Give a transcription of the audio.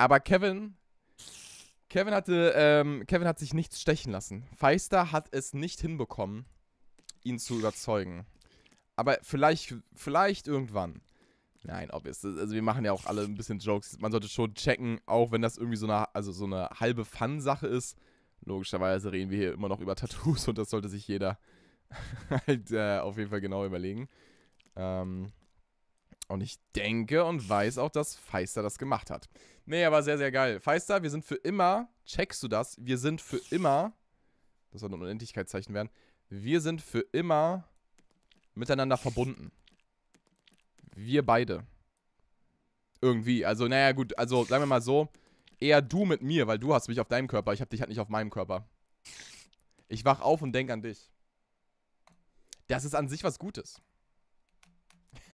Aber Kevin, Kevin hatte, ähm, Kevin hat sich nichts stechen lassen. Feister hat es nicht hinbekommen, ihn zu überzeugen. Aber vielleicht, vielleicht irgendwann. Nein, obvious. Also wir machen ja auch alle ein bisschen Jokes. Man sollte schon checken, auch wenn das irgendwie so eine, also so eine halbe Fun-Sache ist. Logischerweise reden wir hier immer noch über Tattoos und das sollte sich jeder halt äh, auf jeden Fall genau überlegen. Ähm, und ich denke und weiß auch, dass Feister das gemacht hat. Nee, aber sehr, sehr geil. Feister, wir sind für immer, checkst du das? Wir sind für immer, das soll ein Unendlichkeitszeichen werden, wir sind für immer miteinander verbunden. Wir beide. Irgendwie. Also, naja, gut, also sagen wir mal so, eher du mit mir, weil du hast mich auf deinem Körper, ich hab dich halt nicht auf meinem Körper. Ich wach auf und denk an dich. Das ist an sich was Gutes.